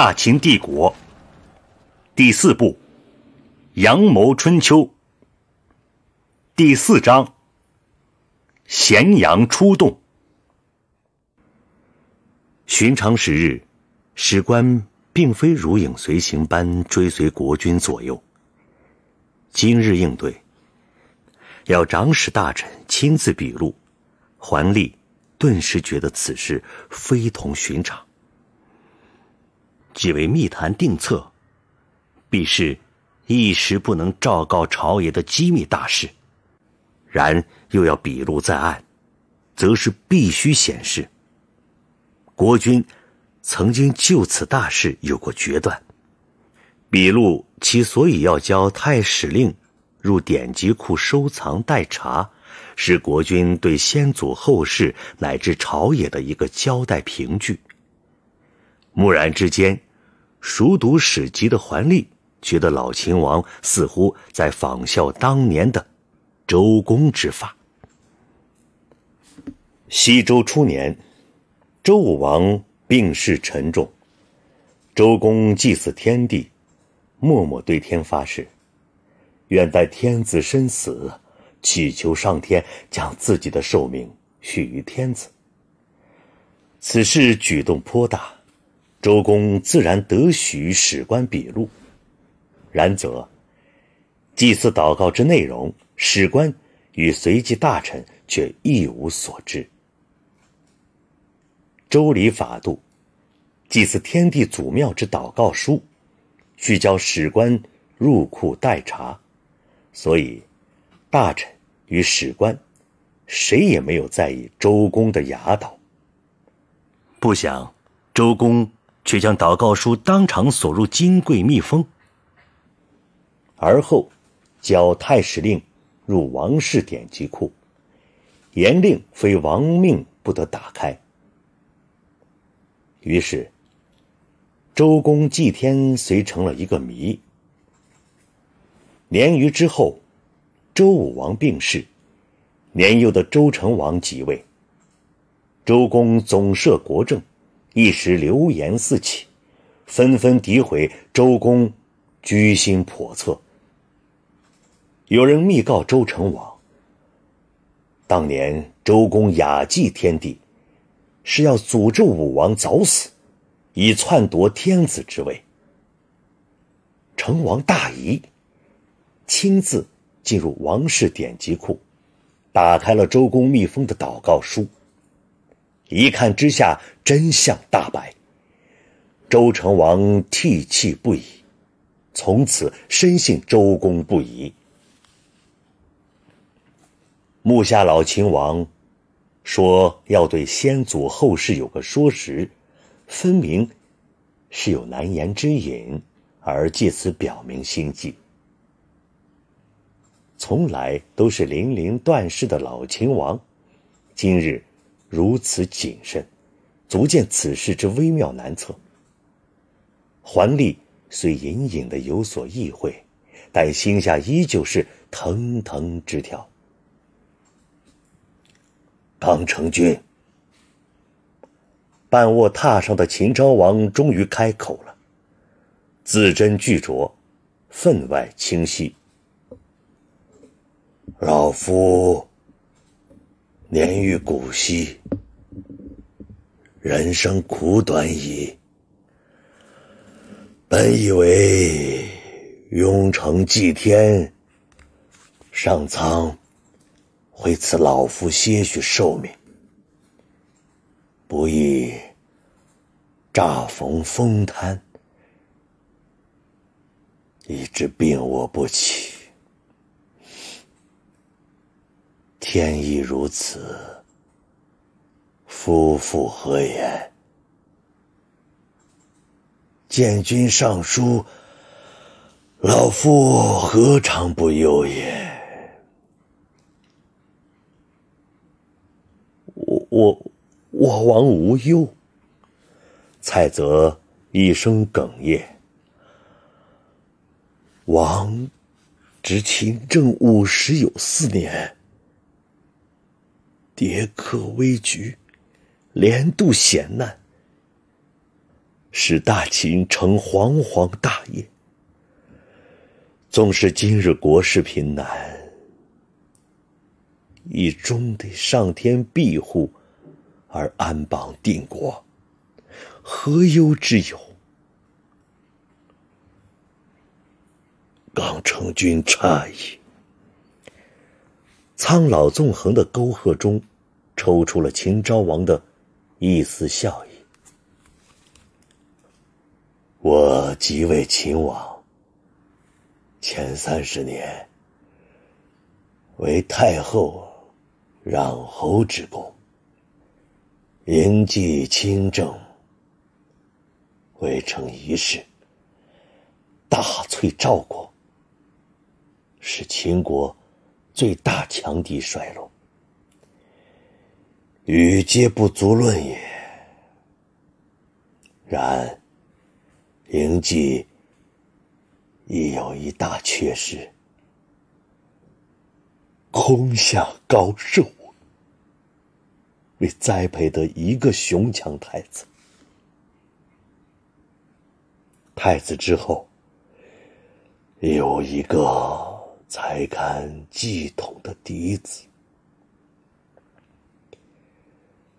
大秦帝国第四部《阳谋春秋》第四章《咸阳出洞》。寻常时日，史官并非如影随形般追随国君左右。今日应对，要长史大臣亲自笔录，桓立顿时觉得此事非同寻常。即为密谈定策，必是一时不能昭告朝野的机密大事；然又要笔录在案，则是必须显示国君曾经就此大事有过决断。笔录其所以要交太史令入典籍库收藏待查，是国君对先祖、后世乃至朝野的一个交代凭据。蓦然之间。熟读史籍的桓立觉得老秦王似乎在仿效当年的周公之法。西周初年，周武王病逝沉重，周公祭祀天地，默默对天发誓，愿待天子身死，祈求上天将自己的寿命续于天子。此事举动颇大。周公自然得许史官笔录，然则祭祀祷告之内容，史官与随即大臣却一无所知。周礼法度，祭祀天地祖庙之祷告书，需交史官入库待查，所以大臣与史官谁也没有在意周公的雅祷。不想周公。却将祷告书当场锁入金柜密封，而后交太史令入王室典籍库，严令非王命不得打开。于是，周公祭天遂成了一个谜。年余之后，周武王病逝，年幼的周成王即位，周公总摄国政。一时流言四起，纷纷诋毁周公，居心叵测。有人密告周成王，当年周公雅祭天地，是要诅咒武王早死，以篡夺天子之位。成王大疑，亲自进入王室典籍库，打开了周公密封的祷告书。一看之下，真相大白。周成王涕泣不已，从此深信周公不疑。目下老秦王说要对先祖后世有个说时，分明是有难言之隐，而借此表明心迹。从来都是零零断事的老秦王，今日。如此谨慎，足见此事之微妙难测。桓立虽隐隐的有所意会，但心下依旧是腾腾直跳。刚成君，半卧榻上的秦昭王终于开口了，字斟句酌，分外清晰。老夫。年逾古稀，人生苦短矣。本以为雍城祭天，上苍会赐老夫些许寿命，不意乍逢风瘫，一直病卧不起。天意如此，夫复何言？见君上书，老夫何尝不忧也？我我我王无忧。蔡泽一声哽咽，王执勤政五十有四年。迭克危局，连度险难，使大秦成煌煌大业。纵使今日国事贫难，亦终得上天庇护，而安邦定国，何忧之有？刚成君诧异。苍老纵横的沟壑中，抽出了秦昭王的一丝笑意。我即位秦王前三十年，为太后攘侯之功，明季亲政，威成一事，大摧赵国，使秦国。最大强敌衰落，与皆不足论也。然，嬴稷亦有一大缺失：空下高寿，未栽培得一个雄强太子。太子之后，有一个。才堪继统的嫡子，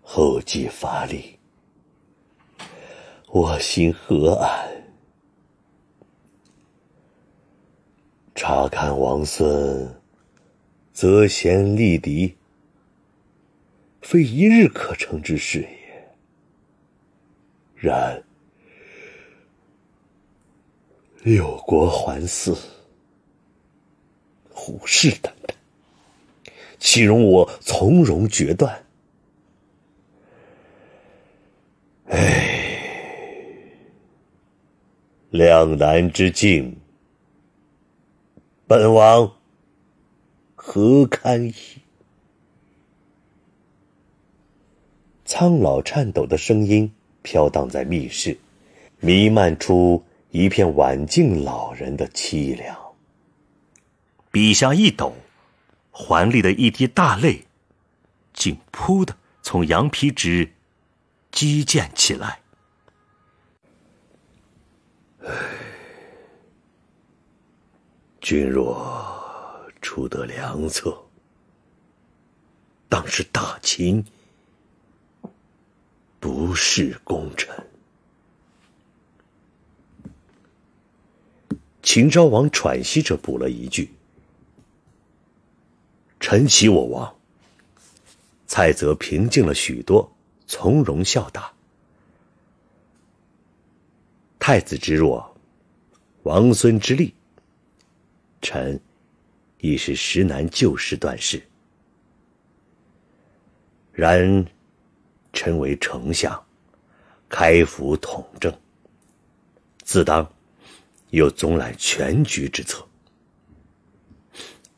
后继乏力，我心何安？查看王孙，则贤立嫡，非一日可成之事也。然六国环伺。虎视眈眈，岂容我从容决断？唉，两难之境，本王何堪矣！苍老颤抖的声音飘荡在密室，弥漫出一片晚静老人的凄凉。笔下一抖，怀里的—一滴大泪，竟扑的从羊皮纸积溅起来。唉，君若出得良策，当是大秦不是功臣。秦昭王喘息着补了一句。臣启我王，蔡泽平静了许多，从容笑答：“太子之弱，王孙之力，臣已是实难救世断世。然，臣为丞相，开府统政，自当有总揽全局之策。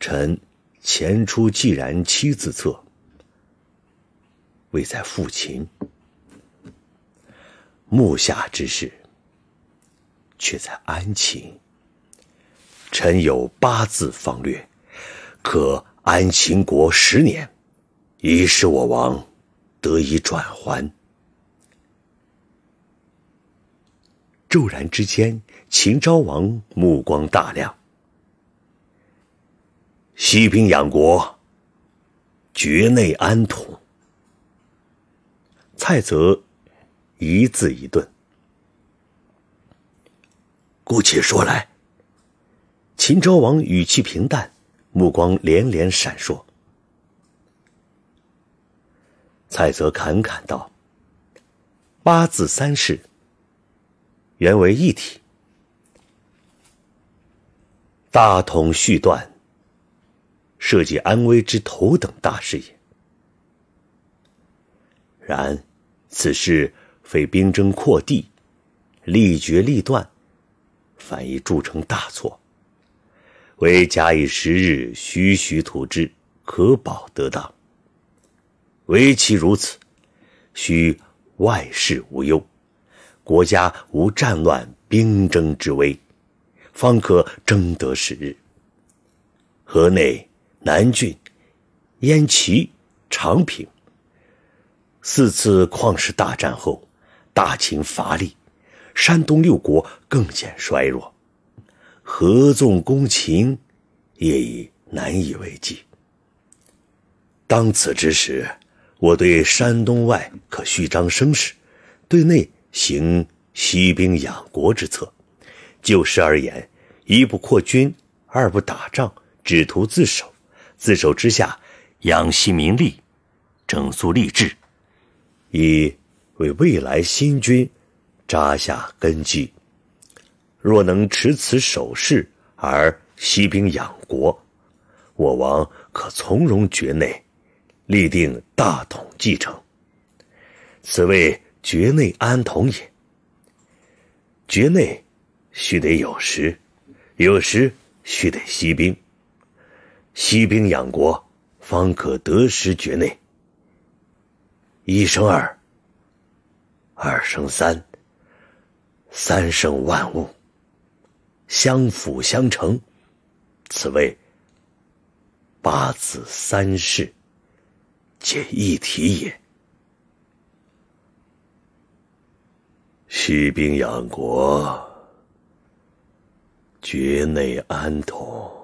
臣。”前出既然七字策，未在父秦；目下之事，却在安秦。臣有八字方略，可安秦国十年，以使我王得以转还。骤然之间，秦昭王目光大亮。西平养国，绝内安土。蔡泽一字一顿，姑且说来。秦昭王语气平淡，目光连连闪烁。蔡泽侃侃道：“八字三世，原为一体，大统续断。”涉及安危之头等大事也。然，此事非兵争扩地，力决力断，反易铸成大错。唯假以时日，徐徐图之，可保得当。唯其如此，需外事无忧，国家无战乱、兵征之危，方可争得时日。河内。南郡、燕齐、长平，四次旷世大战后，大秦乏力，山东六国更显衰弱，合纵攻秦也已难以为继。当此之时，我对山东外可虚张声势，对内行息兵养国之策。就事而言，一不扩军，二不打仗，只图自守。自守之下，养息民力，整肃吏治，以为未来新君扎下根基。若能持此守势而息兵养国，我王可从容绝内，立定大统继承。此谓绝内安统也。绝内，须得有时；有时，须得息兵。息兵养国，方可得失绝内。一生二，二生三，三生万物，相辅相成，此谓八字三世，皆一体也。息兵养国，绝内安统。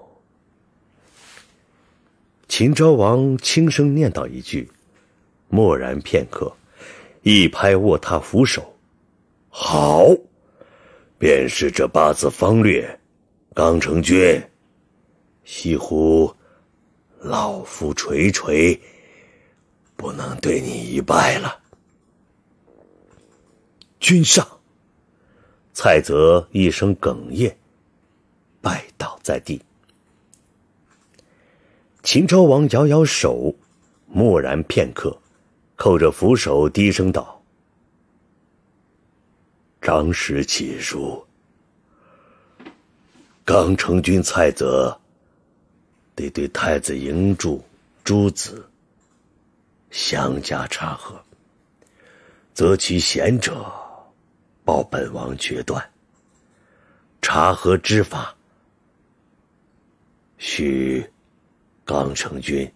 秦昭王轻声念叨一句，默然片刻，一拍卧榻扶手，好，便是这八字方略，刚成君，西湖，老夫垂垂，不能对你一拜了。君上，蔡泽一声哽咽，拜倒在地。秦昭王摇摇手，默然片刻，扣着扶手低声道：“张史起书，刚成君蔡泽，得对太子赢柱诸子相加查核，择其贤者，报本王决断。查核之法，需。”刚成君，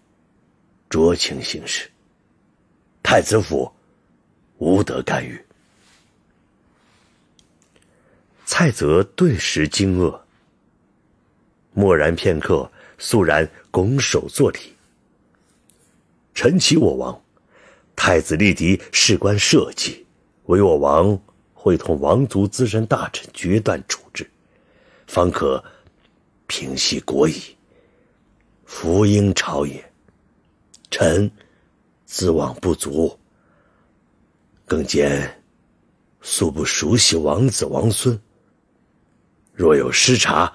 酌情行事。太子府无德干预。蔡泽顿时惊愕，默然片刻，肃然拱手作礼。臣启我王，太子立嫡事关社稷，唯我王会同王族资深大臣决断处置，方可平息国矣。福音朝野，臣自往不足，更兼素不熟悉王子王孙，若有失察，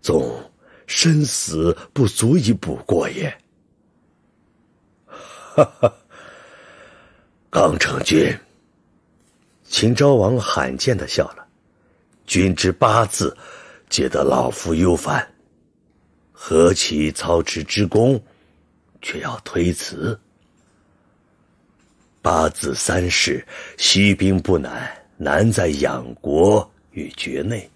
纵生死不足以补过也。哈哈，刚成君，秦昭王罕见的笑了，君之八字，皆得老夫忧烦。何其操持之功，却要推辞？八字三世，息兵不难，难在养国与绝内。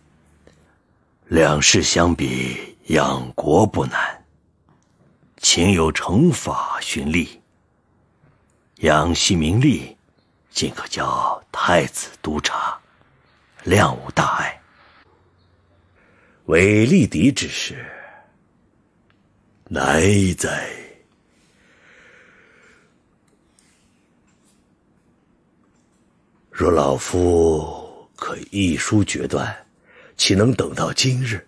两世相比，养国不难。秦有惩法循例，养息民利，尽可教太子督察，量无大碍。为立敌之事。乃哉！若老夫可一书决断，岂能等到今日？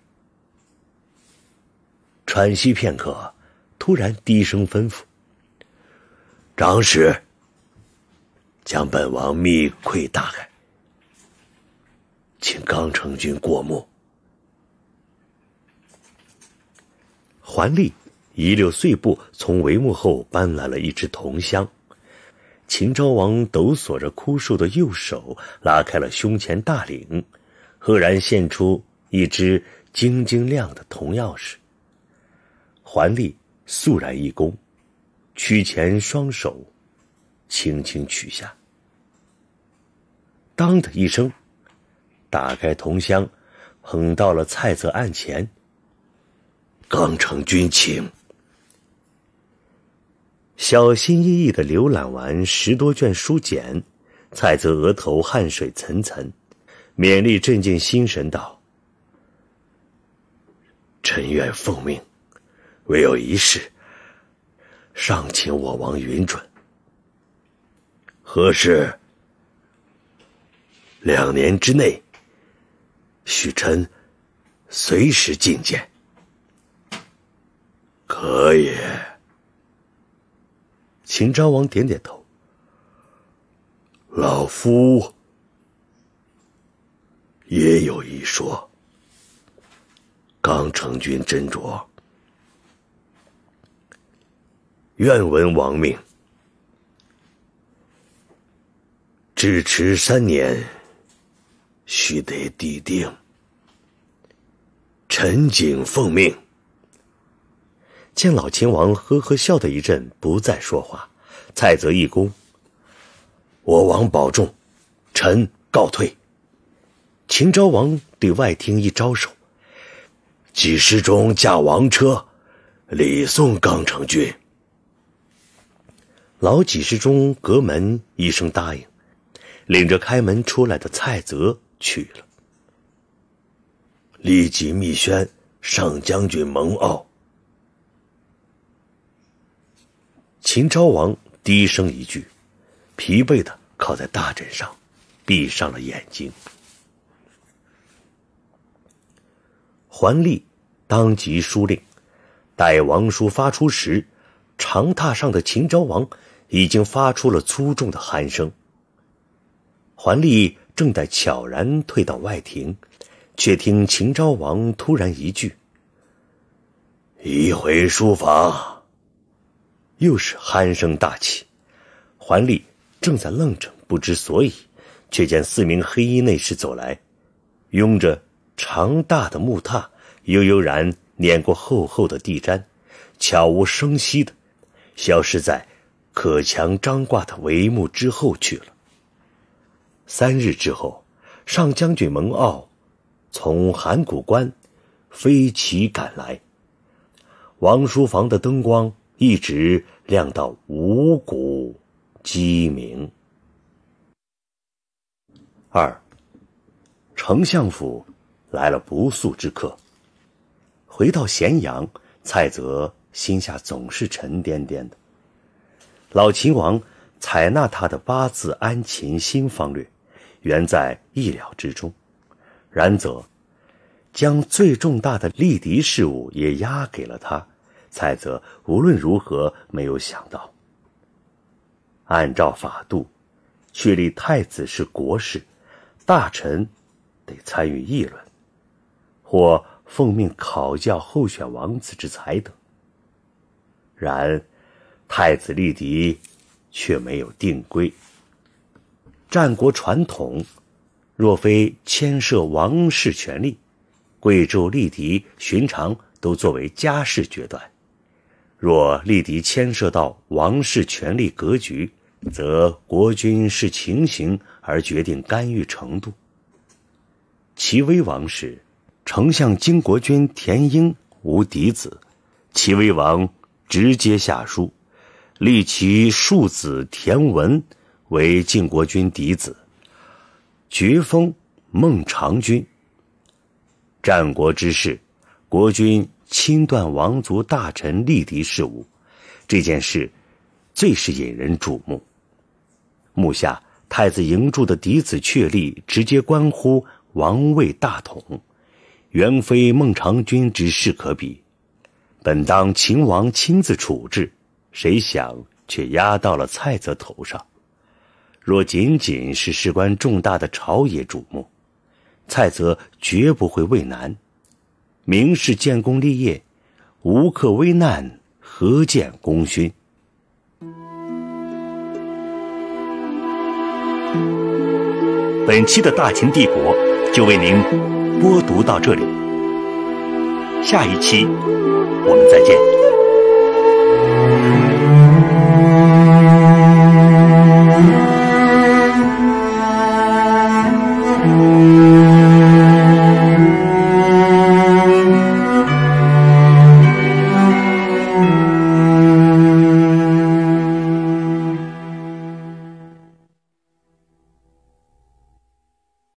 喘息片刻，突然低声吩咐：“长史，将本王密匮打开，请刚成君过目。”还立。一溜碎步从帷幕后搬来了一只铜箱，秦昭王抖索着枯瘦的右手拉开了胸前大领，赫然现出一只晶晶亮的铜钥匙。桓立肃然一躬，屈前双手，轻轻取下，当的一声，打开铜箱，捧到了蔡泽案前。刚成军情。小心翼翼的浏览完十多卷书简，蔡泽额头汗水涔涔，勉力镇静心神道：“臣愿奉命，唯有一事，尚请我王允准。何事？两年之内，许臣随时觐见，可也。”秦昭王点点头，老夫也有一说。刚成君斟酌，愿闻王命。至迟三年，须得帝定。陈景奉命。见老秦王呵呵笑的一阵，不再说话。蔡泽一躬：“我王保重，臣告退。”秦昭王对外厅一招手：“几时中驾王车，礼送刚成军。”老几十中隔门一声答应，领着开门出来的蔡泽去了。立即密宣上将军蒙骜。秦昭王低声一句，疲惫的靠在大枕上，闭上了眼睛。桓立当即书令，待王书发出时，长榻上的秦昭王已经发出了粗重的鼾声。桓立正在悄然退到外庭，却听秦昭王突然一句：“一回书房。”又是鼾声大起，桓礼正在愣怔不知所以，却见四名黑衣内侍走来，拥着长大的木榻，悠悠然碾过厚厚的地毡，悄无声息的，消失在可墙张挂的帷幕之后去了。三日之后，上将军蒙骜从函谷关飞骑赶来，王书房的灯光。一直亮到五谷鸡鸣。二，丞相府来了不速之客。回到咸阳，蔡泽心下总是沉甸甸的。老秦王采纳他的八字安秦新方略，原在意料之中。然则，将最重大的立敌事务也压给了他。蔡泽无论如何没有想到，按照法度，确立太子是国事，大臣得参与议论，或奉命考教候选王子之才德。然，太子立嫡却没有定规。战国传统，若非牵涉王室权力，贵族立嫡寻常都作为家事决断。若立敌牵涉到王室权力格局，则国君视情形而决定干预程度。齐威王时，丞相金国君田婴无嫡子，齐威王直接下书，立其庶子田文为晋国君嫡子，爵封孟尝君。战国之事，国君。亲断王族大臣立嫡事务，这件事最是引人瞩目。目下太子嬴柱的嫡子确立，直接关乎王位大统，远非孟尝君之事可比。本当秦王亲自处置，谁想却压到了蔡泽头上。若仅仅是事关重大的朝野瞩目，蔡泽绝不会为难。明是建功立业，无克危难，何见功勋？本期的大秦帝国就为您播读到这里，下一期我们再见。